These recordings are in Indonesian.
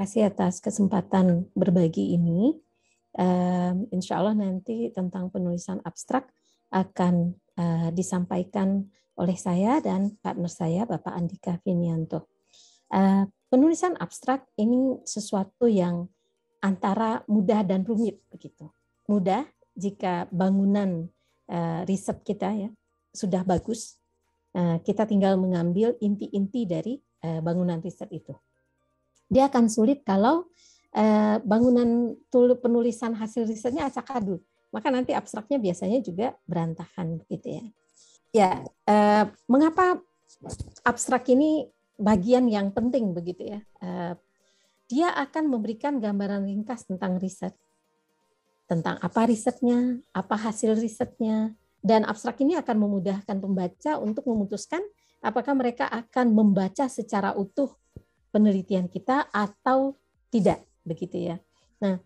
kasih atas kesempatan berbagi ini. Um, insya Allah nanti tentang penulisan abstrak akan uh, disampaikan oleh saya dan partner saya Bapak Andika Finianto. Uh, penulisan abstrak ini sesuatu yang antara mudah dan rumit begitu. Mudah jika bangunan uh, riset kita ya sudah bagus, uh, kita tinggal mengambil inti-inti dari uh, bangunan riset itu dia akan sulit kalau eh, bangunan penulisan hasil risetnya acak adu Maka nanti abstraknya biasanya juga berantakan gitu ya. Ya, eh, mengapa abstrak ini bagian yang penting begitu ya? Eh, dia akan memberikan gambaran ringkas tentang riset, tentang apa risetnya, apa hasil risetnya, dan abstrak ini akan memudahkan pembaca untuk memutuskan apakah mereka akan membaca secara utuh penelitian kita atau tidak begitu ya. Nah,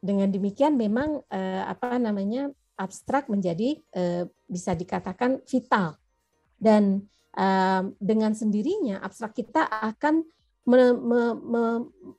dengan demikian memang eh, apa namanya abstrak menjadi eh, bisa dikatakan vital dan eh, dengan sendirinya abstrak kita akan me, me, me,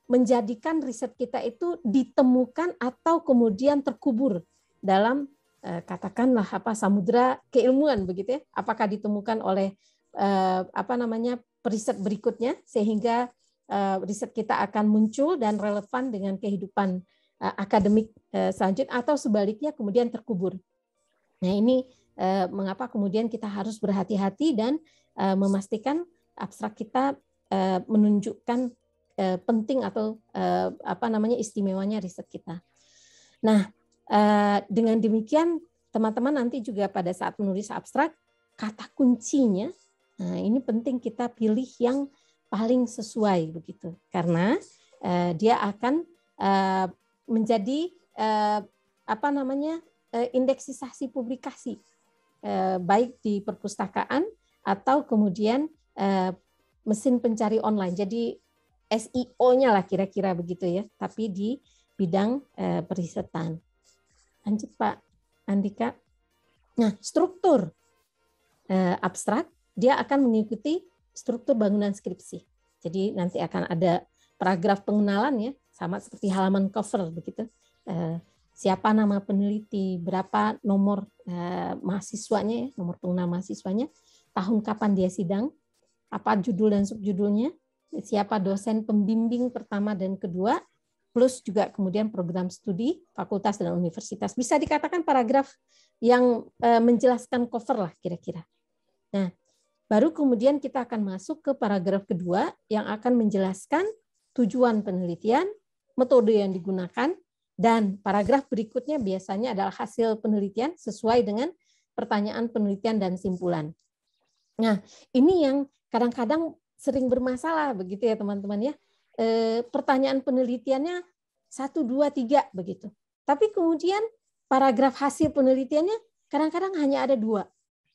menjadikan riset kita itu ditemukan atau kemudian terkubur dalam eh, katakanlah apa samudra keilmuan begitu ya apakah ditemukan oleh eh, apa namanya riset berikutnya sehingga Eh, riset kita akan muncul dan relevan dengan kehidupan eh, akademik eh, selanjutnya atau sebaliknya kemudian terkubur. Nah ini mengapa kemudian kita harus berhati-hati dan memastikan abstrak kita menunjukkan penting atau apa namanya istimewanya riset kita. Nah dengan demikian teman-teman nanti juga pada saat menulis abstrak kata kuncinya, nah ini penting kita pilih yang paling sesuai begitu karena eh, dia akan eh, menjadi eh, apa namanya eh, indeksisasi publikasi eh, baik di perpustakaan atau kemudian eh, mesin pencari online jadi SEO-nya lah kira-kira begitu ya tapi di bidang eh, perisetan lanjut Pak Andika nah struktur eh, abstrak dia akan mengikuti struktur bangunan skripsi. Jadi nanti akan ada paragraf pengenalan ya, sama seperti halaman cover begitu. Eh, siapa nama peneliti, berapa nomor eh, mahasiswanya ya, nomor pengenal mahasiswanya, tahun kapan dia sidang, apa judul dan subjudulnya, siapa dosen pembimbing pertama dan kedua, plus juga kemudian program studi, fakultas dan universitas. Bisa dikatakan paragraf yang eh, menjelaskan cover lah kira-kira. Nah, Baru kemudian kita akan masuk ke paragraf kedua yang akan menjelaskan tujuan penelitian, metode yang digunakan, dan paragraf berikutnya biasanya adalah hasil penelitian sesuai dengan pertanyaan penelitian dan simpulan. Nah, ini yang kadang-kadang sering bermasalah begitu ya teman-teman ya. E, pertanyaan penelitiannya satu dua tiga begitu. Tapi kemudian paragraf hasil penelitiannya kadang-kadang hanya ada dua.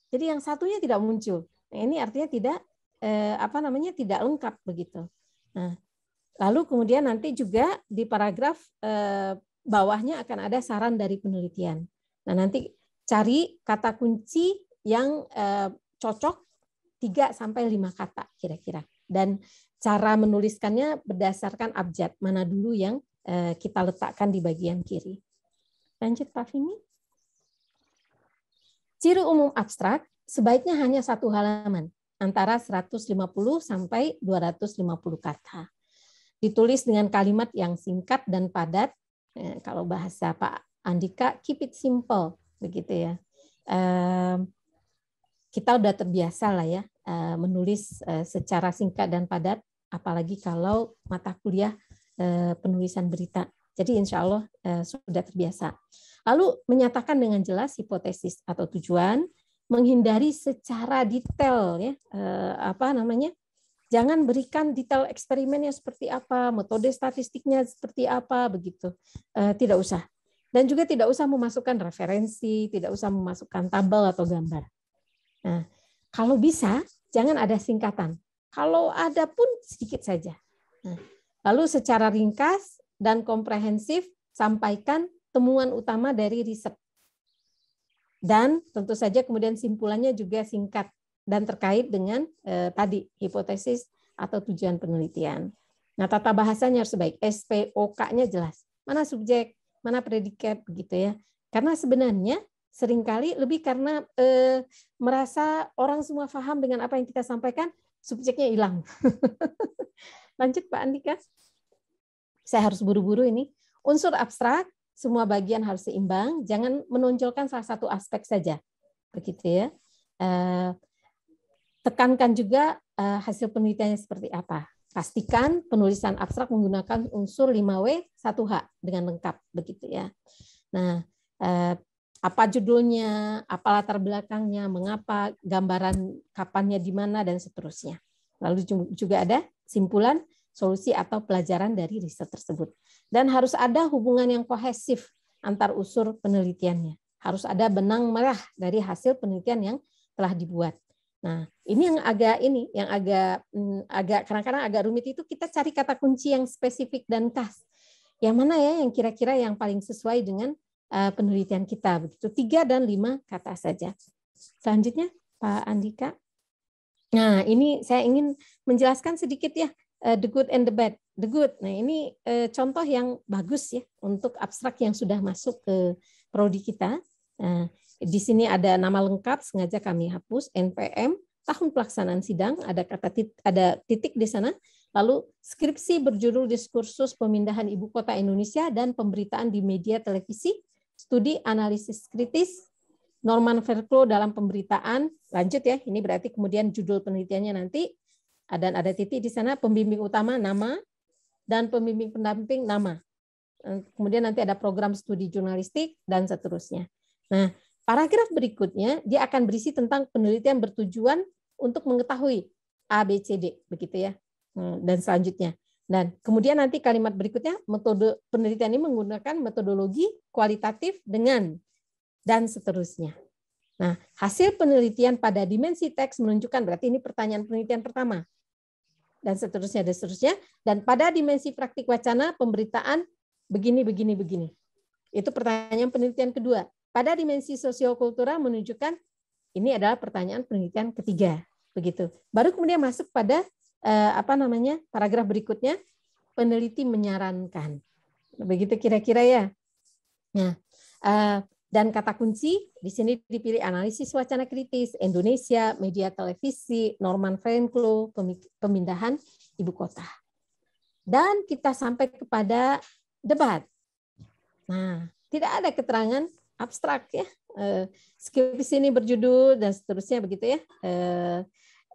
Jadi yang satunya tidak muncul. Nah, ini artinya tidak eh, apa namanya tidak lengkap begitu. Nah, lalu kemudian nanti juga di paragraf eh, bawahnya akan ada saran dari penelitian. Nah, nanti cari kata kunci yang eh, cocok 3 sampai 5 kata kira-kira dan cara menuliskannya berdasarkan abjad mana dulu yang eh, kita letakkan di bagian kiri. Lanjut Pak Fini. Ciri umum abstrak sebaiknya hanya satu halaman, antara 150 sampai 250 kata. Ditulis dengan kalimat yang singkat dan padat. Eh, kalau bahasa Pak Andika, keep it simple, begitu ya. kita udah terbiasa lah ya eh, menulis eh, secara singkat dan padat, apalagi kalau mata kuliah penulisan berita. Jadi insya Allah sudah terbiasa. Lalu menyatakan dengan jelas hipotesis atau tujuan, menghindari secara detail ya eh, apa namanya jangan berikan detail eksperimennya seperti apa metode statistiknya seperti apa begitu eh, tidak usah dan juga tidak usah memasukkan referensi tidak usah memasukkan tabel atau gambar nah kalau bisa jangan ada singkatan kalau ada pun sedikit saja nah, lalu secara ringkas dan komprehensif sampaikan temuan utama dari riset dan tentu saja kemudian simpulannya juga singkat dan terkait dengan eh, tadi hipotesis atau tujuan penelitian. Nah, tata bahasanya harus baik. SPOK-nya jelas. Mana subjek, mana predikat begitu ya. Karena sebenarnya seringkali lebih karena eh, merasa orang semua paham dengan apa yang kita sampaikan, subjeknya hilang. Lanjut Pak Andika. Saya harus buru-buru ini. Unsur abstrak semua bagian harus seimbang, jangan menonjolkan salah satu aspek saja. Begitu ya. Eh, tekankan juga eh, hasil penelitiannya seperti apa. Pastikan penulisan abstrak menggunakan unsur 5W 1H dengan lengkap begitu ya. Nah, eh, apa judulnya, apa latar belakangnya, mengapa, gambaran kapannya di mana dan seterusnya. Lalu juga ada simpulan solusi atau pelajaran dari riset tersebut. Dan harus ada hubungan yang kohesif antar unsur penelitiannya. Harus ada benang merah dari hasil penelitian yang telah dibuat. Nah, ini yang agak ini yang agak mm, agak kadang-kadang agak rumit itu kita cari kata kunci yang spesifik dan khas. Yang mana ya yang kira-kira yang paling sesuai dengan eh, penelitian kita begitu. Tiga dan lima kata saja. Selanjutnya Pak Andika. Nah, ini saya ingin menjelaskan sedikit ya uh, the good and the bad. The good. Nah, ini uh, contoh yang bagus ya untuk abstrak yang sudah masuk ke prodi kita. Nah, di sini ada nama lengkap sengaja kami hapus NPM, tahun pelaksanaan sidang, ada kata titik, ada titik di sana. Lalu skripsi berjudul Diskursus Pemindahan Ibu Kota Indonesia dan Pemberitaan di Media Televisi, Studi Analisis Kritis, Norman Verklo dalam pemberitaan. Lanjut ya, ini berarti kemudian judul penelitiannya nanti dan ada titik di sana pembimbing utama nama dan pembimbing pendamping nama. Eh, kemudian nanti ada program studi jurnalistik dan seterusnya. Nah, paragraf berikutnya dia akan berisi tentang penelitian bertujuan untuk mengetahui A, B, C, D, begitu ya. Hmm, dan selanjutnya. Dan kemudian nanti kalimat berikutnya, metode penelitian ini menggunakan metodologi kualitatif dengan dan seterusnya. Nah, hasil penelitian pada dimensi teks menunjukkan berarti ini pertanyaan penelitian pertama dan seterusnya dan seterusnya dan pada dimensi praktik wacana pemberitaan begini begini begini. Itu pertanyaan penelitian kedua. Pada dimensi sosiokultural menunjukkan ini adalah pertanyaan penelitian ketiga, begitu. Baru kemudian masuk pada eh, apa namanya? paragraf berikutnya peneliti menyarankan. Begitu kira-kira ya. Nah, eh, dan kata kunci di sini dipilih analisis wacana kritis Indonesia, media televisi, Norman Franklin, pemindahan ibu kota. Dan kita sampai kepada debat. Nah, tidak ada keterangan abstrak ya. Eh, Skripsi ini berjudul dan seterusnya begitu ya. Eh,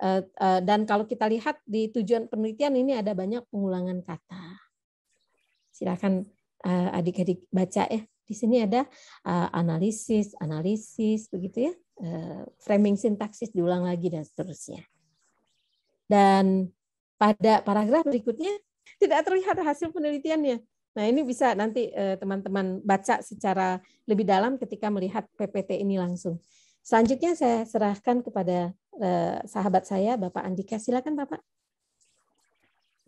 eh, dan kalau kita lihat di tujuan penelitian ini ada banyak pengulangan kata. Silakan adik-adik baca ya di sini ada uh, analisis, analisis, begitu ya, uh, framing sintaksis diulang lagi dan seterusnya. Dan pada paragraf berikutnya tidak terlihat hasil penelitiannya. Nah ini bisa nanti eh, teman-teman uh, baca secara lebih dalam ketika melihat PPT ini langsung. Selanjutnya saya serahkan kepada uh, sahabat saya Bapak Andika. Silakan Bapak.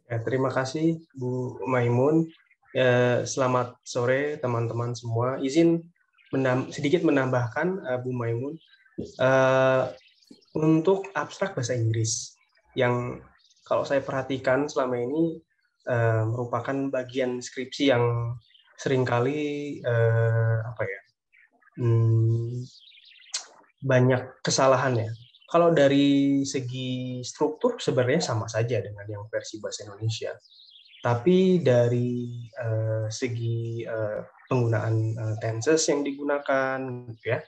Ya, terima kasih Bu Maimun. Eh, selamat sore teman-teman semua. Izin menam sedikit menambahkan uh, Bu Maimun uh, untuk abstrak bahasa Inggris yang kalau saya perhatikan selama ini uh, merupakan bagian skripsi yang seringkali uh, apa ya hmm, banyak ya Kalau dari segi struktur sebenarnya sama saja dengan yang versi bahasa Indonesia. Tapi dari uh, segi uh, penggunaan uh, eh, tenses yang digunakan, ya,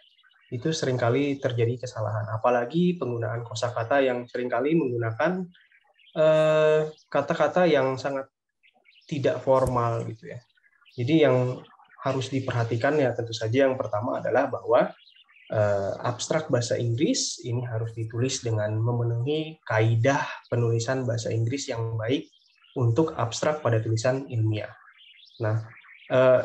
itu seringkali terjadi kesalahan. Apalagi penggunaan kosakata yang seringkali menggunakan kata-kata uh, yang sangat tidak formal, gitu ya. Jadi yang harus diperhatikan ya tentu saja yang pertama adalah bahwa uh, abstrak bahasa Inggris ini harus ditulis dengan memenuhi kaidah penulisan bahasa Inggris yang baik untuk abstrak pada tulisan ilmiah. Nah, lagi eh,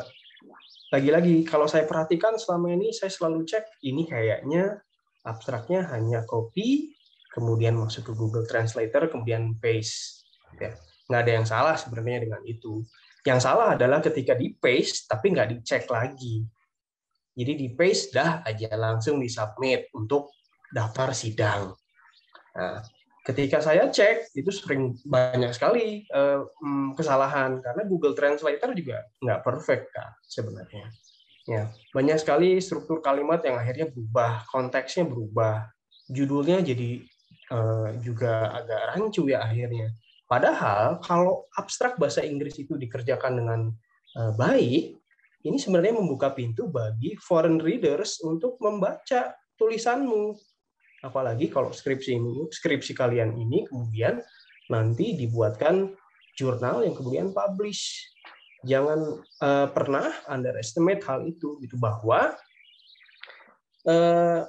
lagi-lagi kalau saya perhatikan selama ini saya selalu cek ini kayaknya abstraknya hanya copy kemudian masuk ke Google Translator kemudian paste ya nggak ada yang salah sebenarnya dengan itu yang salah adalah ketika di paste tapi nggak dicek lagi jadi di paste dah aja langsung di submit untuk daftar sidang nah, ketika saya cek itu sering banyak sekali eh, mm, kesalahan karena Google Translator juga nggak perfect kan sebenarnya. Ya, banyak sekali struktur kalimat yang akhirnya berubah, konteksnya berubah, judulnya jadi eh, juga agak rancu ya akhirnya. Padahal kalau abstrak bahasa Inggris itu dikerjakan dengan eh, baik, ini sebenarnya membuka pintu bagi foreign readers untuk membaca tulisanmu Apalagi kalau skripsi ini, skripsi kalian ini kemudian nanti dibuatkan jurnal yang kemudian publish. Jangan uh, pernah underestimate hal itu, gitu bahwa uh,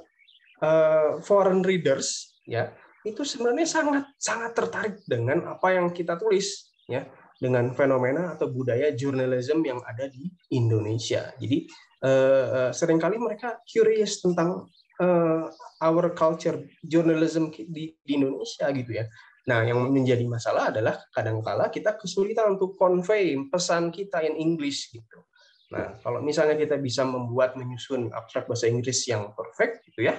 uh, foreign readers ya itu sebenarnya sangat sangat tertarik dengan apa yang kita tulis ya dengan fenomena atau budaya jurnalisme yang ada di Indonesia. Jadi uh, seringkali mereka curious tentang uh, our culture journalism di, di Indonesia gitu ya. Nah, yang menjadi masalah adalah kadangkala kita kesulitan untuk convey pesan kita in English gitu. Nah, kalau misalnya kita bisa membuat menyusun abstrak bahasa Inggris yang perfect gitu ya.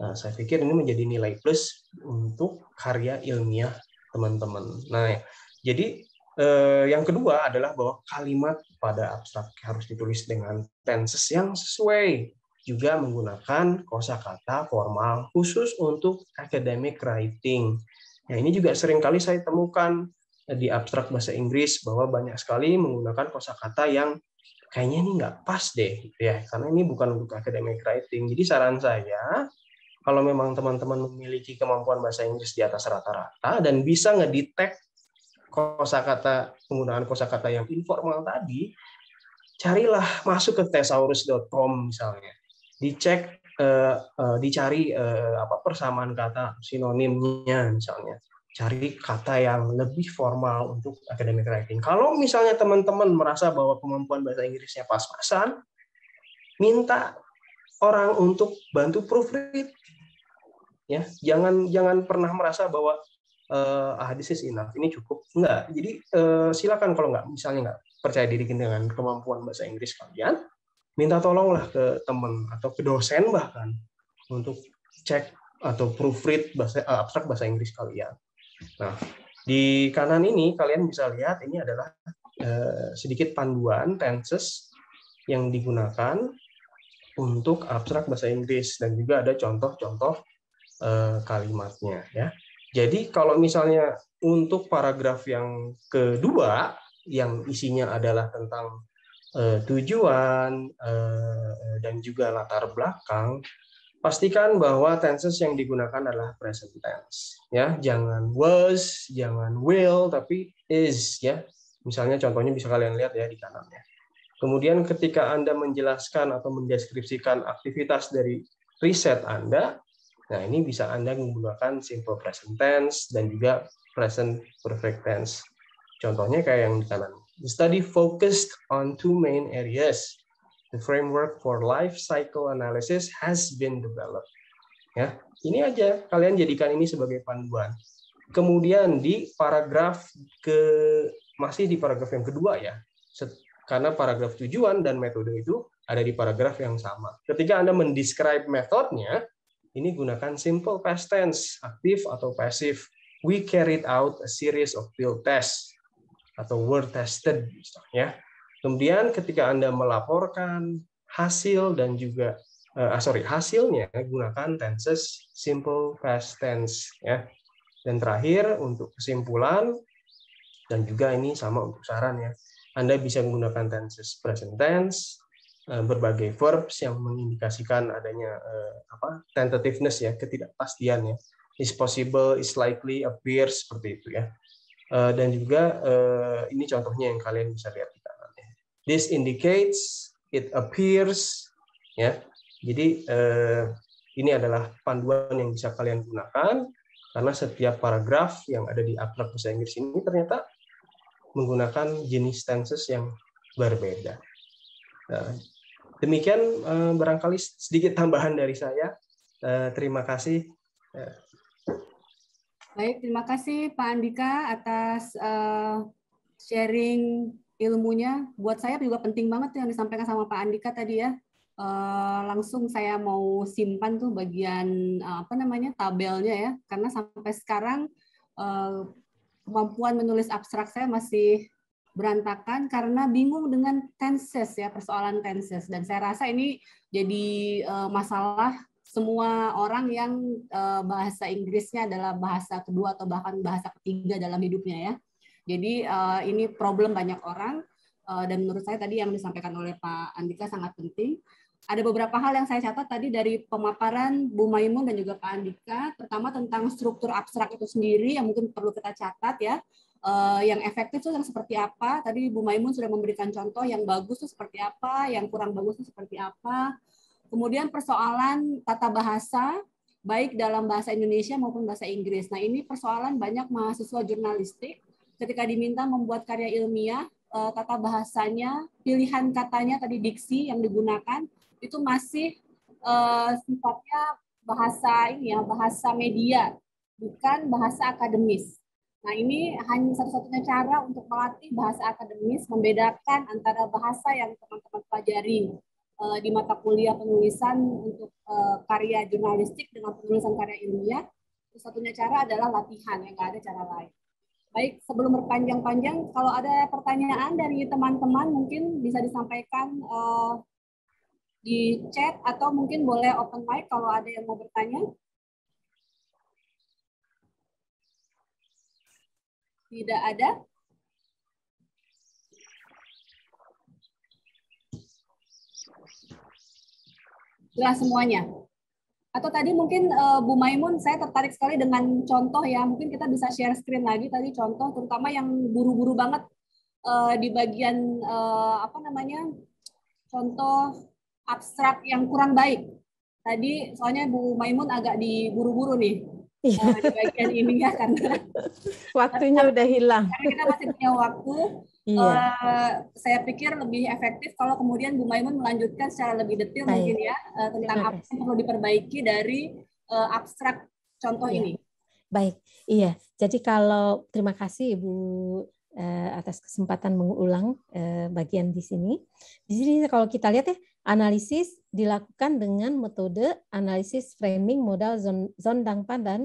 Nah, saya pikir ini menjadi nilai plus untuk karya ilmiah teman-teman. Nah, jadi eh, yang kedua adalah bahwa kalimat pada abstrak harus ditulis dengan tenses yang sesuai juga menggunakan kosakata formal khusus untuk academic writing. Nah, ini juga sering kali saya temukan eh, di abstrak bahasa Inggris bahwa banyak sekali menggunakan kosakata yang kayaknya ini nggak pas deh gitu ya karena ini bukan untuk academic writing. Jadi saran saya kalau memang teman-teman memiliki kemampuan bahasa Inggris di atas rata-rata dan bisa ngedetect kosakata penggunaan kosakata yang informal tadi, carilah masuk ke thesaurus.com misalnya dicek eh, eh, dicari eh, apa persamaan kata sinonimnya misalnya cari kata yang lebih formal untuk academic writing. Kalau misalnya teman-teman merasa bahwa kemampuan bahasa Inggrisnya pas-pasan, minta orang untuk bantu proofread. Ya, jangan jangan pernah merasa bahwa uh, ah this is enough, ini cukup. Enggak. Jadi uh, silakan kalau enggak misalnya enggak percaya diri dengan kemampuan bahasa Inggris kalian, minta tolonglah ke teman atau ke dosen bahkan untuk cek atau proofread bahasa uh, abstrak bahasa Inggris kalian. Nah, di kanan ini kalian bisa lihat ini adalah uh, sedikit panduan tenses yang digunakan untuk abstrak bahasa Inggris dan juga ada contoh-contoh uh, kalimatnya ya. Jadi kalau misalnya untuk paragraf yang kedua yang isinya adalah tentang eh, tujuan, eh, eh, dan juga latar belakang, pastikan bahwa tenses yang digunakan adalah present tense. Ya, jangan was, jangan will, tapi is. Ya, misalnya contohnya bisa kalian lihat ya di kanannya. Kemudian ketika Anda menjelaskan atau mendeskripsikan aktivitas dari riset Anda, nah ini bisa Anda menggunakan simple present tense dan juga present perfect tense. Contohnya kayak yang di kanan The study focused on two main areas. The framework for life cycle analysis has been developed. Ya, ini aja kalian jadikan ini sebagai panduan. Kemudian di paragraf ke masih di paragraf yang kedua ya. Karena paragraf tujuan dan metode itu ada di paragraf yang sama. Ketika Anda mendescribe metodenya, ini gunakan simple past tense, aktif atau pasif. We carried out a series of field tests atau word tested misalnya. Kemudian ketika Anda melaporkan hasil dan juga uh, sorry hasilnya gunakan tenses simple past tense ya. Dan terakhir untuk kesimpulan dan juga ini sama untuk saran ya. Anda bisa menggunakan tenses present tense, eh, berbagai verbs yang mengindikasikan adanya eh, apa tentativeness ya ketidakpastian ya is possible is likely appears seperti itu ya Eh, dan juga uh, ini contohnya yang kalian bisa lihat di kanannya. This indicates, it appears, ya. Jadi uh, ini adalah panduan yang bisa kalian gunakan karena setiap paragraf yang ada di akrab bahasa Inggris ini ternyata menggunakan jenis tenses yang berbeda. Nah, demikian barangkali sedikit tambahan dari saya. Terima kasih. Baik, terima kasih Pak Andika atas uh, sharing ilmunya. Buat saya juga penting banget yang disampaikan sama Pak Andika tadi ya. Uh, langsung saya mau simpan tuh bagian uh, apa namanya tabelnya ya, karena sampai sekarang uh, kemampuan menulis abstrak saya masih berantakan karena bingung dengan tenses ya persoalan tenses dan saya rasa ini jadi masalah semua orang yang uh, bahasa Inggrisnya adalah bahasa kedua atau bahkan bahasa ketiga dalam hidupnya ya. Jadi uh, ini problem banyak orang uh, dan menurut saya tadi yang disampaikan oleh Pak Andika sangat penting. Ada beberapa hal yang saya catat tadi dari pemaparan Bu Maimun dan juga Pak Andika, pertama tentang struktur abstrak itu sendiri yang mungkin perlu kita catat ya. Uh, yang efektif itu yang seperti apa? Tadi Bu Maimun sudah memberikan contoh yang bagus itu seperti apa, yang kurang bagus itu seperti apa. Kemudian persoalan tata bahasa baik dalam bahasa Indonesia maupun bahasa Inggris. Nah, ini persoalan banyak mahasiswa jurnalistik ketika diminta membuat karya ilmiah, eh, tata bahasanya, pilihan katanya tadi diksi yang digunakan itu masih uh, sifatnya bahasa ini ya, bahasa media, bukan bahasa akademis. Nah, ini hanya satu-satunya cara untuk melatih bahasa akademis membedakan antara bahasa yang teman-teman pelajari uh, di mata kuliah penulisan untuk uh, karya jurnalistik dengan penulisan karya ilmiah. Satu-satunya cara adalah latihan, yang nggak ada cara lain. Baik, sebelum berpanjang-panjang, kalau ada pertanyaan dari teman-teman mungkin bisa disampaikan uh, di chat atau mungkin boleh open mic kalau ada yang mau bertanya. Tidak ada? Ya, semuanya. Atau tadi mungkin uh, Bu Maimun, saya tertarik sekali dengan contoh ya, mungkin kita bisa share screen lagi tadi contoh, terutama yang buru-buru banget uh, di bagian uh, apa namanya contoh abstrak yang kurang baik. Tadi soalnya Bu Maimun agak diburu-buru nih uh, di bagian ini ya karena waktunya karena, udah hilang. Karena kita masih punya waktu. Iya. Uh, saya pikir lebih efektif kalau kemudian Bu Maimun melanjutkan secara lebih detail Baik. mungkin ya uh, tentang apa yang perlu diperbaiki dari uh, abstrak contoh iya. ini. Baik, iya. Jadi kalau terima kasih Ibu atas kesempatan mengulang bagian di sini. Di sini kalau kita lihat ya analisis dilakukan dengan metode analisis framing modal Zondangpan dan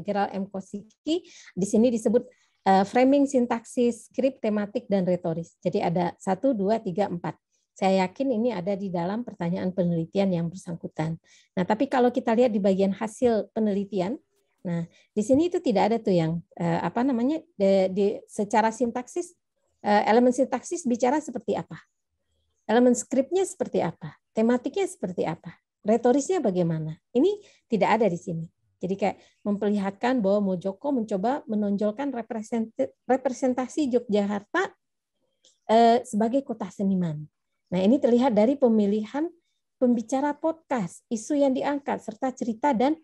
Gerald M. Kosicki. Di sini disebut Eh, framing sintaksis, skrip tematik dan retoris. Jadi ada satu, dua, tiga, empat. Saya yakin ini ada di dalam pertanyaan penelitian yang bersangkutan. Nah, tapi kalau kita lihat di bagian hasil penelitian, nah di sini itu tidak ada tuh yang eh, apa namanya di, di secara sintaksis eh, elemen sintaksis bicara seperti apa, elemen skripnya seperti apa, tematiknya seperti apa, retorisnya bagaimana. Ini tidak ada di sini. Jadi kayak memperlihatkan bahwa Mojoko mencoba menonjolkan representasi Yogyakarta eh, sebagai kota seniman. Nah ini terlihat dari pemilihan pembicara podcast, isu yang diangkat, serta cerita dan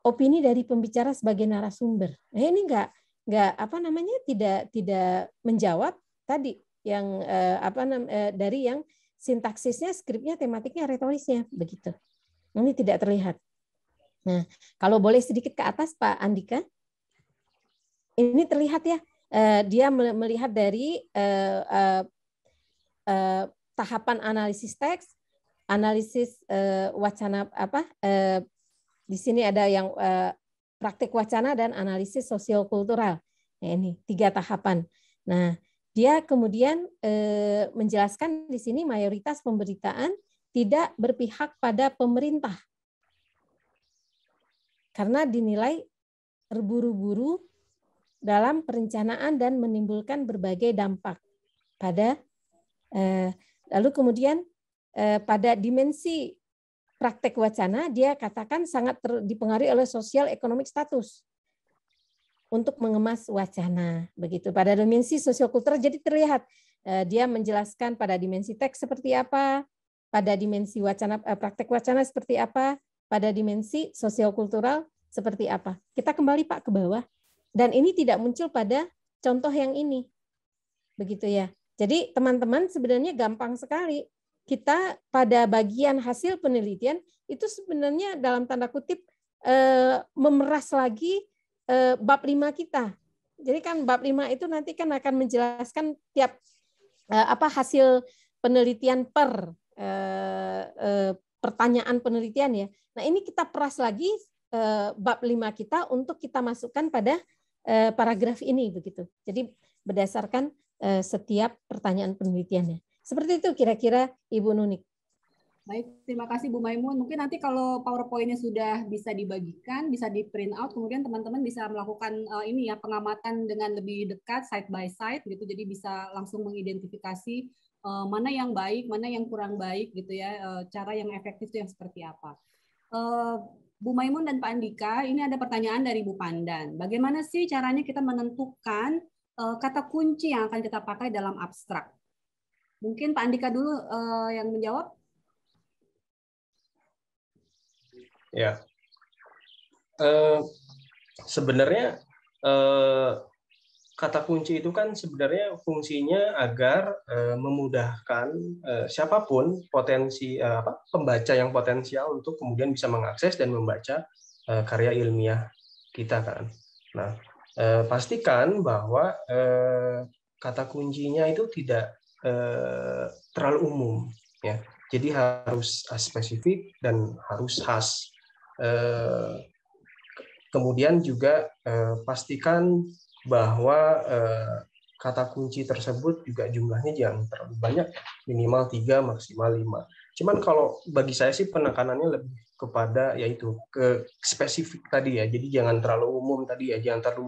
opini dari pembicara sebagai narasumber. Nah ini enggak nggak apa namanya tidak tidak menjawab tadi yang eh, apa nam eh, dari yang sintaksisnya, skripnya, tematiknya, retorisnya begitu. Ini tidak terlihat. Nah, kalau boleh sedikit ke atas Pak Andika. Ini terlihat ya, eh, dia melihat dari eh, eh, tahapan analisis teks, analisis wacana apa? di sini ada yang praktik wacana dan analisis sosiokultural. Nah, ini tiga tahapan. Nah, dia kemudian menjelaskan di sini mayoritas pemberitaan tidak berpihak pada pemerintah karena dinilai terburu-buru dalam perencanaan dan menimbulkan berbagai dampak pada eh, lalu kemudian eh, pada dimensi praktek wacana dia katakan sangat ter, dipengaruhi oleh sosial ekonomi status untuk mengemas wacana begitu pada dimensi sosial kultur jadi terlihat eh, dia menjelaskan pada dimensi teks seperti apa pada dimensi wacana eh, praktek wacana seperti apa pada dimensi sosiokultural seperti apa. Kita kembali Pak ke bawah dan ini tidak muncul pada contoh yang ini. Begitu ya. Jadi teman-teman sebenarnya gampang sekali kita pada bagian hasil penelitian itu sebenarnya dalam tanda kutip eh, memeras lagi eh, bab 5 kita. Jadi kan bab 5 itu nanti kan akan menjelaskan tiap eh, apa hasil penelitian per eh, eh, pertanyaan penelitian ya. Nah, ini kita peras lagi eh, bab lima kita untuk kita masukkan pada eh, paragraf ini begitu. Jadi berdasarkan eh, setiap pertanyaan penelitiannya. Seperti itu kira-kira Ibu Nunik. Baik, terima kasih Bu Maimun. Mungkin nanti kalau PowerPoint-nya sudah bisa dibagikan, bisa di print out, kemudian teman-teman bisa melakukan uh, ini ya pengamatan dengan lebih dekat, side by side gitu. Jadi bisa langsung mengidentifikasi Eh, mana yang baik, mana yang kurang baik gitu ya, eh, cara yang efektif itu yang seperti apa. Eh, Bu Maimun dan Pak Andika, ini ada pertanyaan dari Bu Pandan. Bagaimana sih caranya kita menentukan kata kunci yang akan kita pakai dalam abstrak? Mungkin Pak Andika dulu yang menjawab. Ya, uh, sebenarnya uh, kata kunci itu kan sebenarnya fungsinya agar uh, memudahkan uh, siapapun potensi uh, apa, pembaca yang potensial untuk kemudian bisa mengakses dan membaca uh, karya ilmiah kita kan. Nah, uh, pastikan bahwa uh, kata kuncinya itu tidak uh, terlalu umum ya. Jadi harus spesifik dan harus khas. kemudian juga pastikan bahwa eh, kata kunci tersebut juga jumlahnya jangan terlalu banyak, minimal 3, maksimal 5. Cuman kalau bagi saya sih penekanannya lebih kepada yaitu ke spesifik tadi ya. Jadi jangan terlalu umum tadi ya, jangan terlalu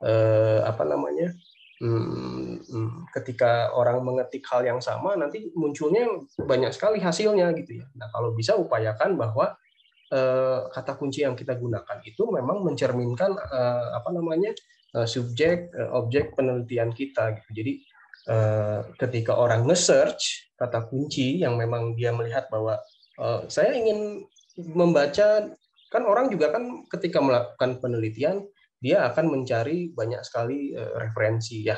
eh, apa namanya? hmm, hmm ketika orang mengetik hal yang sama nanti munculnya banyak sekali hasilnya gitu ya. Nah, kalau bisa upayakan bahwa Eh, kata kunci yang kita gunakan itu memang mencerminkan eh, apa namanya eh, subjek objek penelitian kita gitu. Jadi ketika orang nge-search kata kunci yang memang dia melihat bahwa saya ingin membaca kan orang juga kan ketika melakukan penelitian dia akan mencari banyak sekali referensi ya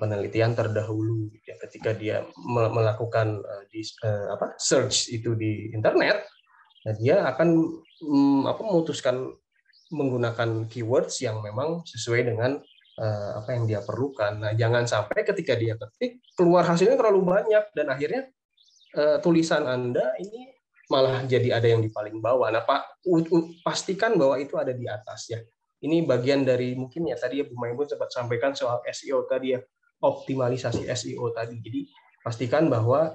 penelitian terdahulu gitu ya, ketika dia melakukan di, apa search itu di internet Nah, dia akan mm, apa memutuskan menggunakan keywords yang memang sesuai dengan eh, apa yang dia perlukan. Nah, jangan sampai ketika dia ketik keluar hasilnya terlalu banyak dan akhirnya eh, tulisan Anda ini malah jadi ada yang di paling bawah. Nah, Pak pastikan bahwa itu ada di atas ya. Ini bagian dari mungkin ya tadi ya Bu Maimun sempat sampaikan soal SEO tadi ya, optimalisasi SEO tadi. Jadi pastikan bahwa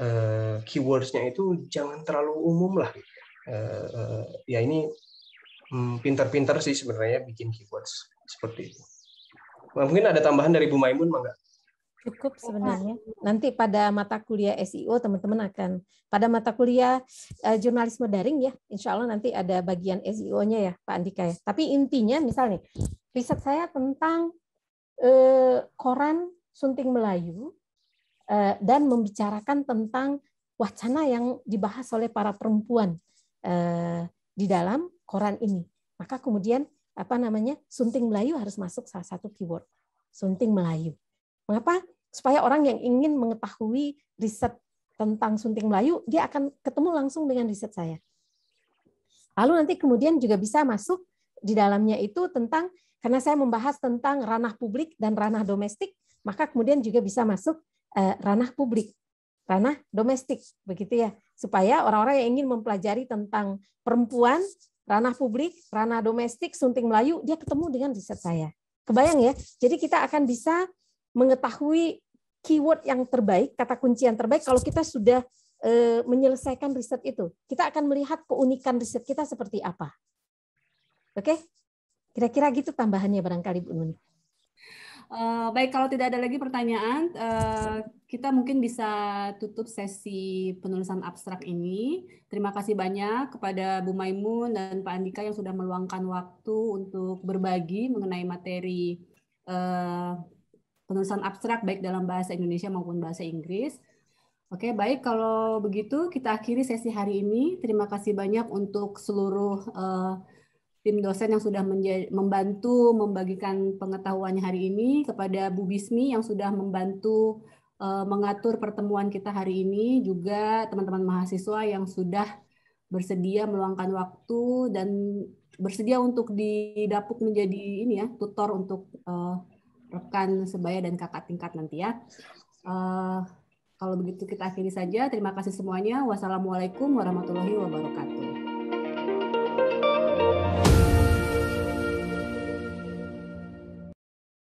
uh, keywordsnya itu jangan terlalu umum lah. Uh, uh, ya ini hmm, pinter-pinter sih sebenarnya bikin keywords seperti itu. Nah, mungkin ada tambahan dari Bu Maimun, enggak? Cukup sebenarnya. Nanti pada mata kuliah SEO teman-teman akan pada mata kuliah uh, jurnalisme daring ya, insya Allah nanti ada bagian SEO-nya ya Pak Andika ya. Tapi intinya misalnya riset saya tentang uh, koran Sunting Melayu Eh, dan membicarakan tentang wacana yang dibahas oleh para perempuan eh, di dalam koran ini. Maka kemudian apa namanya sunting Melayu harus masuk salah satu keyword sunting Melayu. Mengapa? Supaya orang yang ingin mengetahui riset tentang sunting Melayu, dia akan ketemu langsung dengan riset saya. Lalu nanti kemudian juga bisa masuk di dalamnya itu tentang karena saya membahas tentang ranah publik dan ranah domestik, maka kemudian juga bisa masuk Eh, ranah publik, ranah domestik, begitu ya. Supaya orang-orang yang ingin mempelajari tentang perempuan, ranah publik, ranah domestik, sunting Melayu, dia ketemu dengan riset saya. Kebayang ya? Jadi kita akan bisa mengetahui keyword yang terbaik, kata kunci yang terbaik kalau kita sudah eh, menyelesaikan riset itu. Kita akan melihat keunikan riset kita seperti apa. Oke? Kira-kira gitu tambahannya barangkali Bu Nuni. Eh, baik, kalau tidak ada lagi pertanyaan, uh, kita mungkin bisa tutup sesi penulisan abstrak ini. Terima kasih banyak kepada Bu Maimun dan Pak Andika yang sudah meluangkan waktu untuk berbagi mengenai materi uh, penulisan abstrak baik dalam bahasa Indonesia maupun bahasa Inggris. Oke, baik kalau begitu kita akhiri sesi hari ini. Terima kasih banyak untuk seluruh uh, tim dosen yang sudah membantu membagikan pengetahuannya hari ini, kepada Bu Bismi yang sudah membantu uh, mengatur pertemuan kita hari ini, juga teman-teman mahasiswa yang sudah bersedia meluangkan waktu dan bersedia untuk didapuk menjadi ini ya tutor untuk uh, rekan sebaya dan kakak tingkat nanti ya. Uh, kalau begitu kita akhiri saja. Terima kasih semuanya. Wassalamualaikum warahmatullahi wabarakatuh.